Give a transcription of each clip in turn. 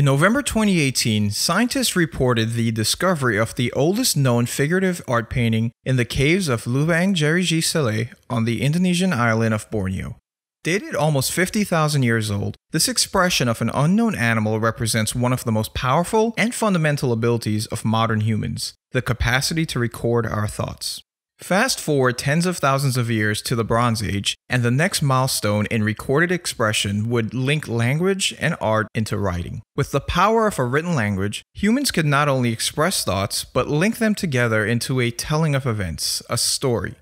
In November 2018, scientists reported the discovery of the oldest known figurative art painting in the caves of Lubang Jeriji Sele on the Indonesian island of Borneo. Dated almost 50,000 years old, this expression of an unknown animal represents one of the most powerful and fundamental abilities of modern humans the capacity to record our thoughts. Fast forward tens of thousands of years to the Bronze Age, and the next milestone in recorded expression would link language and art into writing. With the power of a written language, humans could not only express thoughts, but link them together into a telling of events, a story.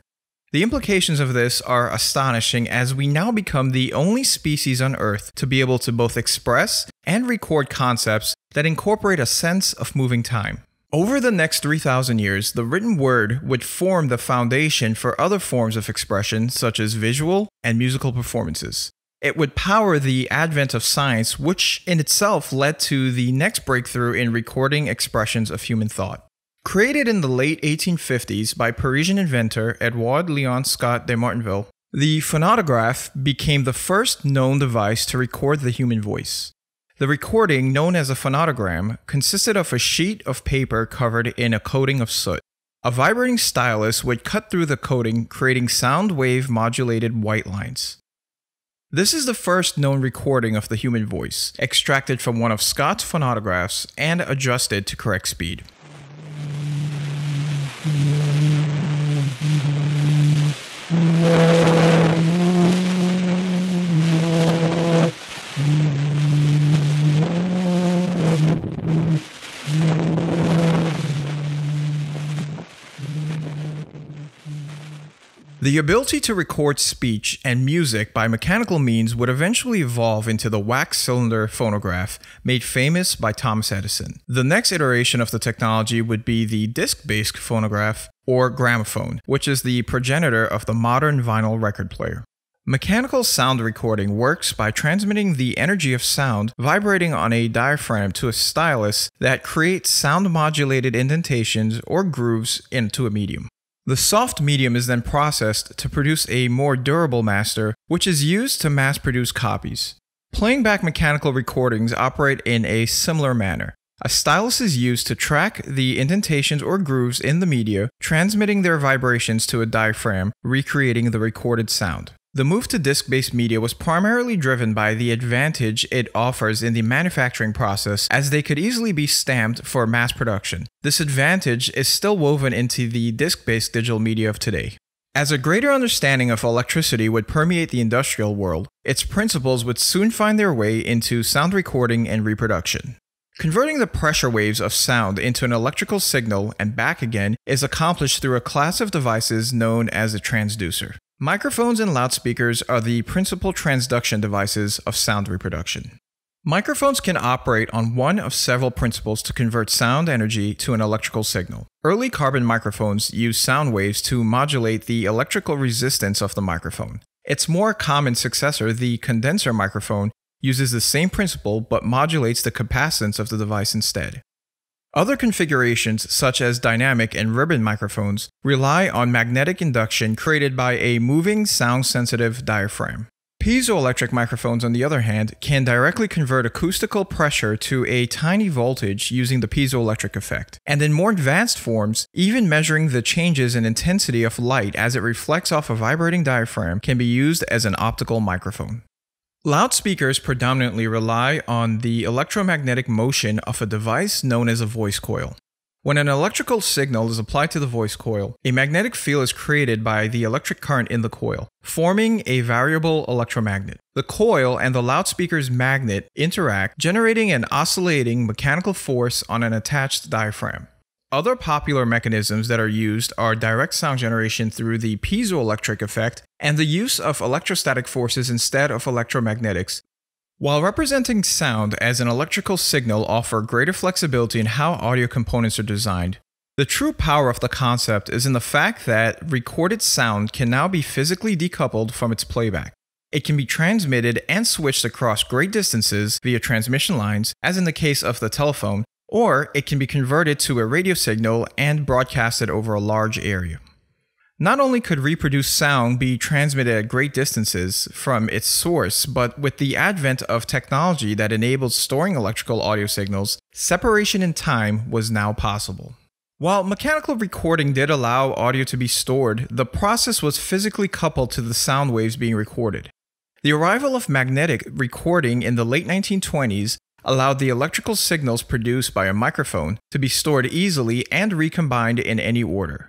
The implications of this are astonishing as we now become the only species on Earth to be able to both express and record concepts that incorporate a sense of moving time. Over the next 3,000 years, the written word would form the foundation for other forms of expression, such as visual and musical performances. It would power the advent of science, which in itself led to the next breakthrough in recording expressions of human thought. Created in the late 1850s by Parisian inventor Edouard Leon Scott de Martinville, the phonograph became the first known device to record the human voice. The recording, known as a phonotogram, consisted of a sheet of paper covered in a coating of soot. A vibrating stylus would cut through the coating, creating sound wave modulated white lines. This is the first known recording of the human voice, extracted from one of Scott's phonotographs and adjusted to correct speed. The ability to record speech and music by mechanical means would eventually evolve into the wax cylinder phonograph, made famous by Thomas Edison. The next iteration of the technology would be the disc based phonograph, or gramophone, which is the progenitor of the modern vinyl record player. Mechanical sound recording works by transmitting the energy of sound vibrating on a diaphragm to a stylus that creates sound modulated indentations or grooves into a medium. The soft medium is then processed to produce a more durable master, which is used to mass produce copies. Playing back mechanical recordings operate in a similar manner. A stylus is used to track the indentations or grooves in the media, transmitting their vibrations to a diaphragm, recreating the recorded sound. The move to disk based media was primarily driven by the advantage it offers in the manufacturing process, as they could easily be stamped for mass production. This advantage is still woven into the disk based digital media of today. As a greater understanding of electricity would permeate the industrial world, its principles would soon find their way into sound recording and reproduction. Converting the pressure waves of sound into an electrical signal and back again is accomplished through a class of devices known as a transducer. Microphones and loudspeakers are the principal transduction devices of sound reproduction. Microphones can operate on one of several principles to convert sound energy to an electrical signal. Early carbon microphones used sound waves to modulate the electrical resistance of the microphone. Its more common successor, the condenser microphone, uses the same principle but modulates the capacitance of the device instead. Other configurations, such as dynamic and ribbon microphones, rely on magnetic induction created by a moving sound sensitive diaphragm. Piezoelectric microphones, on the other hand, can directly convert acoustical pressure to a tiny voltage using the piezoelectric effect, and in more advanced forms, even measuring the changes in intensity of light as it reflects off a vibrating diaphragm can be used as an optical microphone. Loudspeakers predominantly rely on the electromagnetic motion of a device known as a voice coil. When an electrical signal is applied to the voice coil, a magnetic field is created by the electric current in the coil, forming a variable electromagnet. The coil and the loudspeaker's magnet interact, generating an oscillating mechanical force on an attached diaphragm. Other popular mechanisms that are used are direct sound generation through the piezoelectric effect and the use of electrostatic forces instead of electromagnetics. While representing sound as an electrical signal offer greater flexibility in how audio components are designed, the true power of the concept is in the fact that recorded sound can now be physically decoupled from its playback. It can be transmitted and switched across great distances via transmission lines, as in the case of the telephone, or it can be converted to a radio signal and broadcasted over a large area. Not only could reproduced sound be transmitted at great distances from its source, but with the advent of technology that enabled storing electrical audio signals, separation in time was now possible. While mechanical recording did allow audio to be stored, the process was physically coupled to the sound waves being recorded. The arrival of magnetic recording in the late 1920s allowed the electrical signals produced by a microphone to be stored easily and recombined in any order.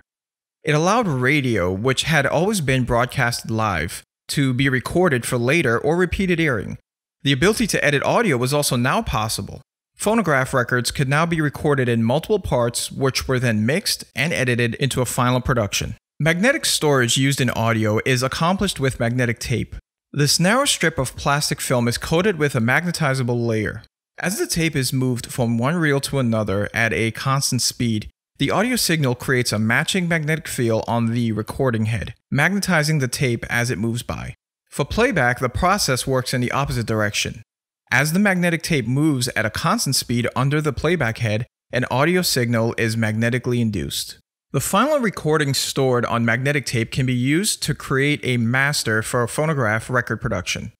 It allowed radio, which had always been broadcast live, to be recorded for later or repeated airing. The ability to edit audio was also now possible. Phonograph records could now be recorded in multiple parts, which were then mixed and edited into a final production. Magnetic storage used in audio is accomplished with magnetic tape. This narrow strip of plastic film is coated with a magnetizable layer. As the tape is moved from one reel to another at a constant speed, the audio signal creates a matching magnetic field on the recording head, magnetizing the tape as it moves by. For playback, the process works in the opposite direction. As the magnetic tape moves at a constant speed under the playback head, an audio signal is magnetically induced. The final recordings stored on magnetic tape can be used to create a master for phonograph record production.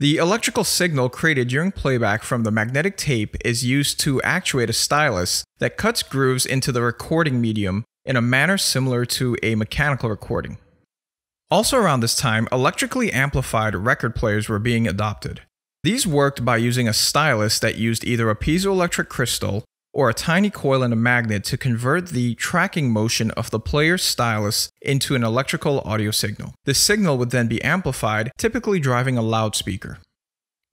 The electrical signal created during playback from the magnetic tape is used to actuate a stylus that cuts grooves into the recording medium in a manner similar to a mechanical recording. Also around this time, electrically amplified record players were being adopted. These worked by using a stylus that used either a piezoelectric crystal or a tiny coil and a magnet to convert the tracking motion of the player's stylus into an electrical audio signal. The signal would then be amplified, typically driving a loudspeaker.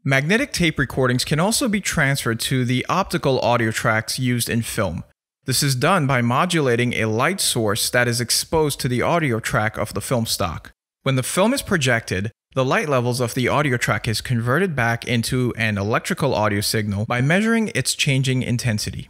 Magnetic tape recordings can also be transferred to the optical audio tracks used in film. This is done by modulating a light source that is exposed to the audio track of the film stock. When the film is projected, the light levels of the audio track is converted back into an electrical audio signal by measuring its changing intensity.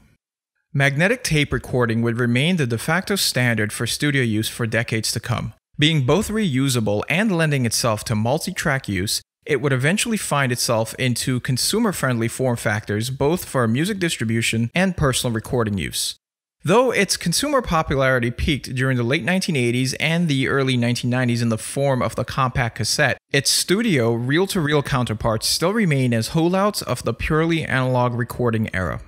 Magnetic tape recording would remain the de facto standard for studio use for decades to come. Being both reusable and lending itself to multi track use, it would eventually find itself into consumer friendly form factors both for music distribution and personal recording use. Though its consumer popularity peaked during the late 1980s and the early 1990s in the form of the compact cassette, its studio reel to reel counterparts still remain as holdouts of the purely analog recording era.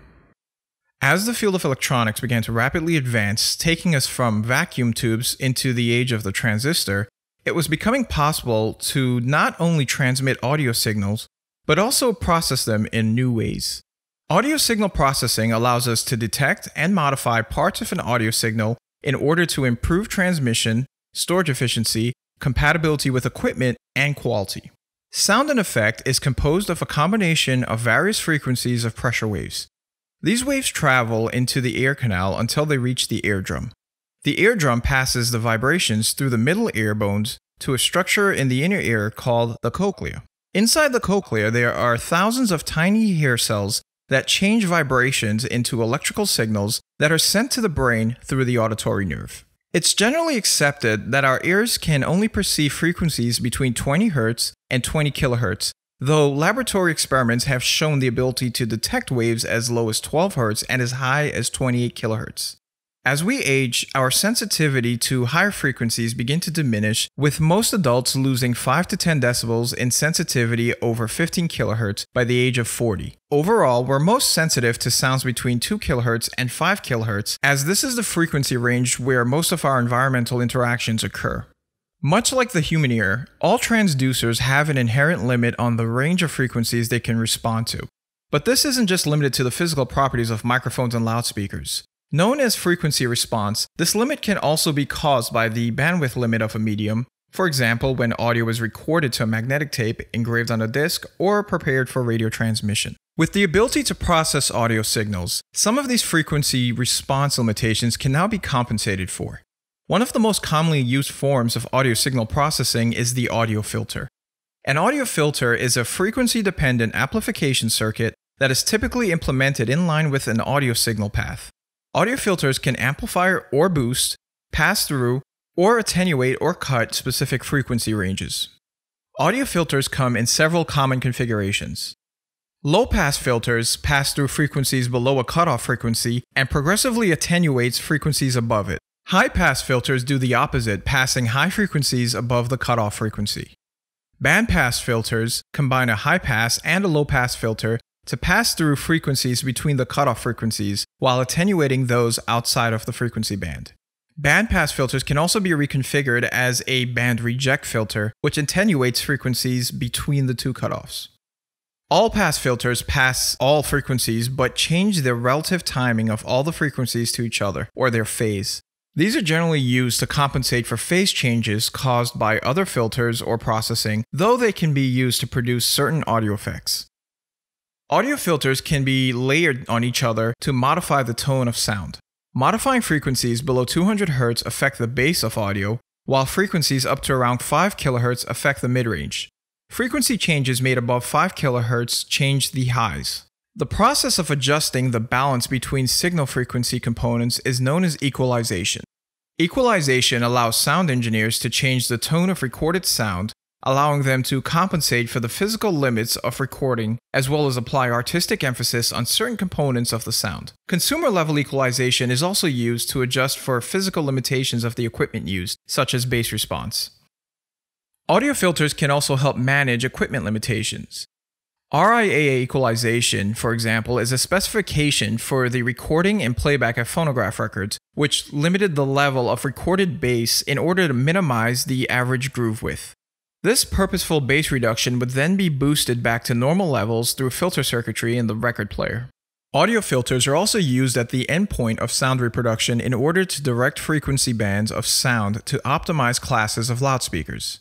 As the field of electronics began to rapidly advance, taking us from vacuum tubes into the age of the transistor, it was becoming possible to not only transmit audio signals, but also process them in new ways. Audio signal processing allows us to detect and modify parts of an audio signal in order to improve transmission, storage efficiency, compatibility with equipment, and quality. Sound and effect is composed of a combination of various frequencies of pressure waves. These waves travel into the ear canal until they reach the eardrum. The eardrum passes the vibrations through the middle ear bones to a structure in the inner ear called the cochlea. Inside the cochlea, there are thousands of tiny hair cells that change vibrations into electrical signals that are sent to the brain through the auditory nerve. It's generally accepted that our ears can only perceive frequencies between 20 Hz and 20 kHz, though laboratory experiments have shown the ability to detect waves as low as 12 Hz and as high as 28 kHz. As we age, our sensitivity to higher frequencies begin to diminish, with most adults losing 5 to 10 decibels in sensitivity over 15 kHz by the age of 40. Overall, we're most sensitive to sounds between 2 kHz and 5 kHz, as this is the frequency range where most of our environmental interactions occur. Much like the human ear, all transducers have an inherent limit on the range of frequencies they can respond to. But this isn't just limited to the physical properties of microphones and loudspeakers. Known as frequency response, this limit can also be caused by the bandwidth limit of a medium, for example, when audio is recorded to a magnetic tape, engraved on a disc, or prepared for radio transmission. With the ability to process audio signals, some of these frequency response limitations can now be compensated for. One of the most commonly used forms of audio signal processing is the audio filter. An audio filter is a frequency dependent amplification circuit that is typically implemented in line with an audio signal path. Audio filters can amplify or boost, pass through, or attenuate or cut specific frequency ranges. Audio filters come in several common configurations. Low pass filters pass through frequencies below a cutoff frequency and progressively attenuates frequencies above it. High pass filters do the opposite, passing high frequencies above the cutoff frequency. Bandpass filters combine a high pass and a low pass filter to pass through frequencies between the cutoff frequencies while attenuating those outside of the frequency band. Bandpass filters can also be reconfigured as a band reject filter, which attenuates frequencies between the two cutoffs. All pass filters pass all frequencies but change the relative timing of all the frequencies to each other, or their phase. These are generally used to compensate for phase changes caused by other filters or processing, though they can be used to produce certain audio effects. Audio filters can be layered on each other to modify the tone of sound. Modifying frequencies below 200 Hz affect the bass of audio, while frequencies up to around 5 kHz affect the midrange. Frequency changes made above 5 kHz change the highs. The process of adjusting the balance between signal frequency components is known as equalization. Equalization allows sound engineers to change the tone of recorded sound allowing them to compensate for the physical limits of recording as well as apply artistic emphasis on certain components of the sound. Consumer level equalization is also used to adjust for physical limitations of the equipment used, such as bass response. Audio filters can also help manage equipment limitations. RIAA equalization, for example, is a specification for the recording and playback of phonograph records, which limited the level of recorded bass in order to minimize the average groove width. This purposeful bass reduction would then be boosted back to normal levels through filter circuitry in the record player. Audio filters are also used at the endpoint of sound reproduction in order to direct frequency bands of sound to optimize classes of loudspeakers.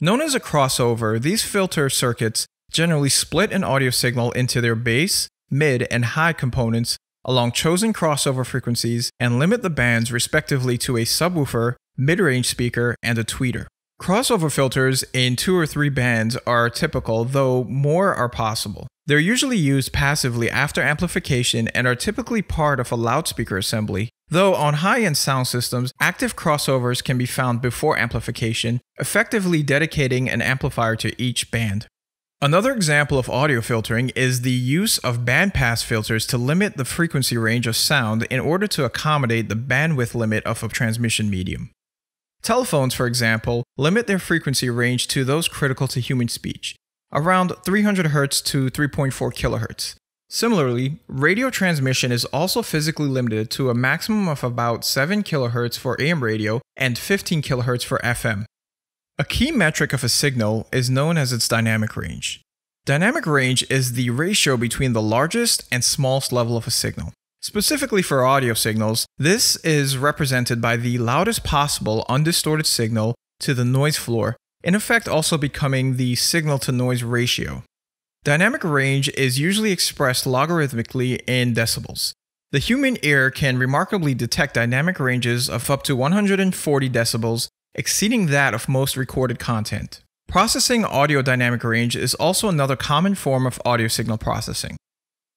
Known as a crossover, these filter circuits generally split an audio signal into their bass, mid, and high components along chosen crossover frequencies and limit the bands respectively to a subwoofer, mid-range speaker, and a tweeter. Crossover filters in two or three bands are typical, though more are possible. They're usually used passively after amplification and are typically part of a loudspeaker assembly, though on high-end sound systems, active crossovers can be found before amplification, effectively dedicating an amplifier to each band. Another example of audio filtering is the use of bandpass filters to limit the frequency range of sound in order to accommodate the bandwidth limit of a transmission medium. Telephones, for example, limit their frequency range to those critical to human speech, around 300 Hz to 3.4 kHz. Similarly, radio transmission is also physically limited to a maximum of about 7 kHz for AM radio and 15 kHz for FM. A key metric of a signal is known as its dynamic range. Dynamic range is the ratio between the largest and smallest level of a signal. Specifically for audio signals, this is represented by the loudest possible undistorted signal to the noise floor, in effect also becoming the signal to noise ratio. Dynamic range is usually expressed logarithmically in decibels. The human ear can remarkably detect dynamic ranges of up to 140 decibels, exceeding that of most recorded content. Processing audio dynamic range is also another common form of audio signal processing.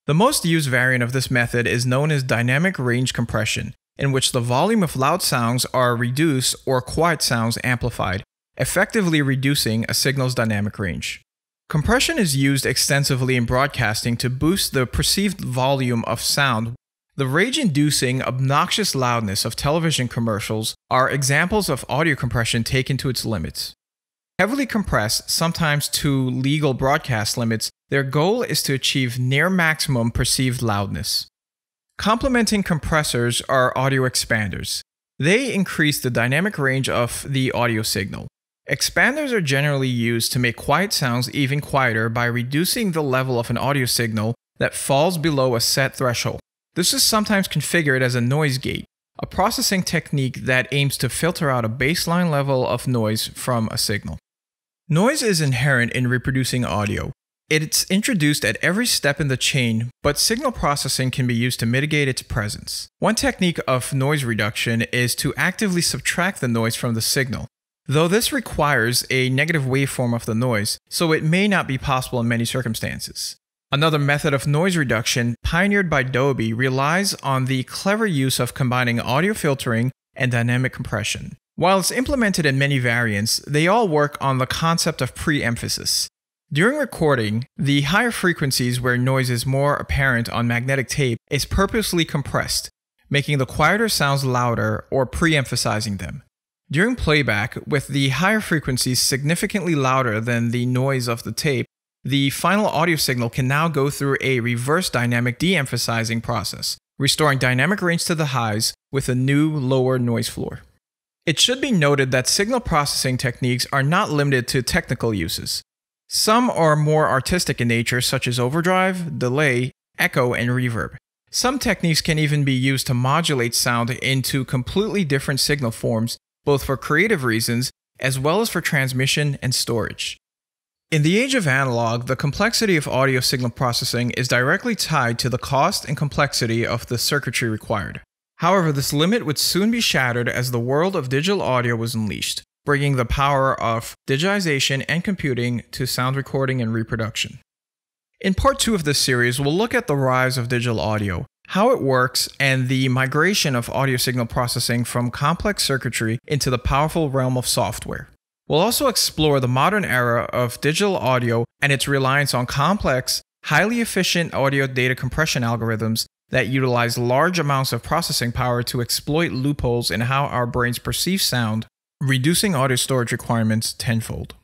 The most used variant of this method is known as dynamic range compression, in which the volume of loud sounds are reduced or quiet sounds amplified, effectively reducing a signal's dynamic range. Compression is used extensively in broadcasting to boost the perceived volume of sound. The rage inducing, obnoxious loudness of television commercials are examples of audio compression taken to its limits. Heavily compressed, sometimes to legal broadcast limits, their goal is to achieve near maximum perceived loudness. Complementing compressors are audio expanders. They increase the dynamic range of the audio signal. Expanders are generally used to make quiet sounds even quieter by reducing the level of an audio signal that falls below a set threshold. This is sometimes configured as a noise gate, a processing technique that aims to filter out a baseline level of noise from a signal. Noise is inherent in reproducing audio. It's introduced at every step in the chain, but signal processing can be used to mitigate its presence. One technique of noise reduction is to actively subtract the noise from the signal, though this requires a negative waveform of the noise, so it may not be possible in many circumstances. Another method of noise reduction, pioneered by Dolby, relies on the clever use of combining audio filtering and dynamic compression. While it's implemented in many variants, they all work on the concept of pre-emphasis. During recording, the higher frequencies where noise is more apparent on magnetic tape is purposely compressed, making the quieter sounds louder or pre-emphasizing them. During playback, with the higher frequencies significantly louder than the noise of the tape, the final audio signal can now go through a reverse dynamic de-emphasizing process, restoring dynamic range to the highs with a new lower noise floor. It should be noted that signal processing techniques are not limited to technical uses. Some are more artistic in nature, such as overdrive, delay, echo, and reverb. Some techniques can even be used to modulate sound into completely different signal forms, both for creative reasons as well as for transmission and storage. In the age of analog, the complexity of audio signal processing is directly tied to the cost and complexity of the circuitry required. However, this limit would soon be shattered as the world of digital audio was unleashed, bringing the power of digitization and computing to sound recording and reproduction. In part two of this series, we'll look at the rise of digital audio, how it works, and the migration of audio signal processing from complex circuitry into the powerful realm of software. We'll also explore the modern era of digital audio and its reliance on complex, highly efficient audio data compression algorithms that utilize large amounts of processing power to exploit loopholes in how our brains perceive sound, reducing audio storage requirements tenfold.